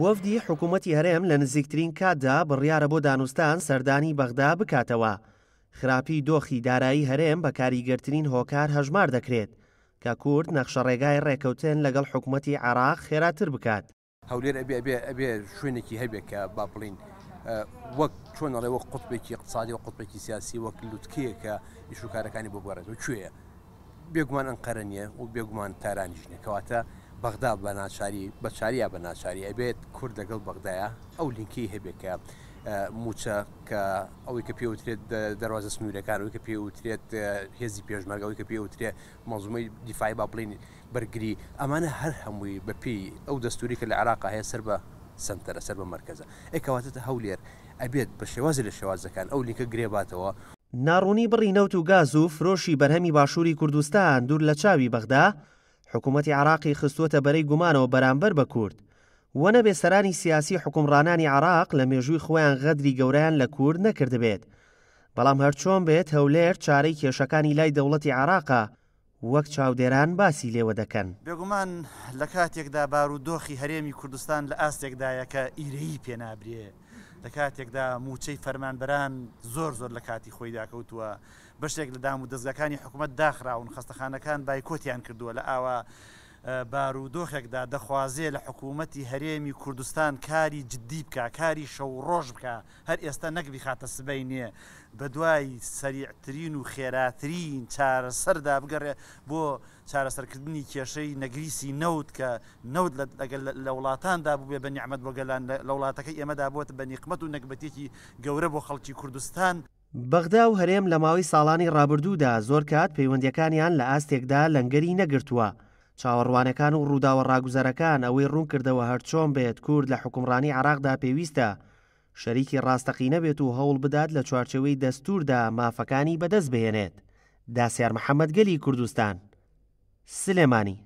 وەفدی حکوومەتتی هەرێم لە نزیکترین کاتدا بڕیاە بۆ دانوستان سەردانی بەغدا بکاتەوە. خراپی دۆخی دارایی هەرێم بە کاریگەرترین هۆکار هەژمار دەکرێت کە کورد نەخشەڕێگای ڕێکەوتن لەگەڵ حکوومەتتی عراق خێراتر بکات. هەولێر ئەبێ شوێنێکی هەبێک کە با بڵین وەک چۆنەڵێ وە قوتبێکی اقتصادی و قوتبێکی سیاسی وەک لوتکەیەکە ئیشوکارەکانی بگوارێت و کوێە بێگومان ئەنقەرە نیە و بێگومان تارانیژنیە کەواتە بەغدا بە ناچاری بەچاریە بە ناچاری ئەبێت کورد لەگەڵ بەغدایە ئەو لینکی هەبێکە موچە کە ئەوەی کە پێوترێت دەواازە سنوورەکان ئەوی کە پێوترێت هێزی پێشمەرگ ئەوی کە پێوترێت مەزومی دیفای باپلین بەرگری ئەمانە هەر هەمووی بەپی ئەو دەستوری کە لە عراقا هەیە سەر بە سنتەرە سەر بە مرکزە ئەکەواتە هەولێر ئەبێت بە شێوازی لە شێوازەکان ئەو لینکە گرێباتەوە ناڕوونی بڕی نەوت و گاز و فرۆشی بەرهەمی باشووری کوردستان دوور لە چاوی بەغدا حکوومەتتی عراقی خستوتە بەرەی گومانەوە بەرامبەر بە کورد وە نەبێ سەرانی سیاسی حکومڕانانی عراق لە مێژووی خۆیان غەدری گەوریان لە کورد نەکردبێت بەڵام هەرچۆن بێت هەولێر چارەی کێشەکانی لای دەوڵەتی عراقا وەک چاودێران باسی لێوە دەکەن بێگومان لە کاتێکدا بار و دۆخی هەرێمی کوردستان لە ئاستێکدایەکە ئیرەی پێنابرێ لە کاتێکدا موچەی فەرمانبەران زۆر زۆر لە کاتی خۆی داکەوتووە بەشتێک لە دام و دەستگەکانی حکوومەت داخراون خستەخانەکان بایکۆتیان کردووە لە ئاوا بارودۆخێکدا دەخوازێ لە حکوومەتتی هەرێمی کوردستان کاری جددی بکە کاری شەو ڕۆژ بکە هەر ئێستا نەکبی خاتە سبەی نییە بە دوای سریعترین و خێراترین چارەسەردا بگەڕێ بۆ چارەسەرکردنی کێشەی نەگریسی نەوت کە نەوت لە وڵاتاندا بێ بە نیعممەد بۆگەلان لە وڵاتەکەی ئێمەدا بۆت بە نیقمەت و نەکبەتێکی گەورە بۆ خەڵکی کوردستان. بەغدا و هەرێم لە ماوەی ساڵانی ڕابردوودا زۆر کات پەیوەندیەکانیان لە ئاستێکدا لەنگەری نەگرتووە. چاوەڕوانەکان و ڕووداوە ڕاگوزارەکان ئەوەی ڕوون کردەوە هەرچۆن بێت کورد لە حکومڕانی عراقدا پێویستە شەریکی ڕاستەقی نەبێت و هەوڵ بدات لە چوارچەوەی دەستوردا مافەکانی بەدەست بهێنێت داسیار محەممەد گەلی کوردستان سلێمانی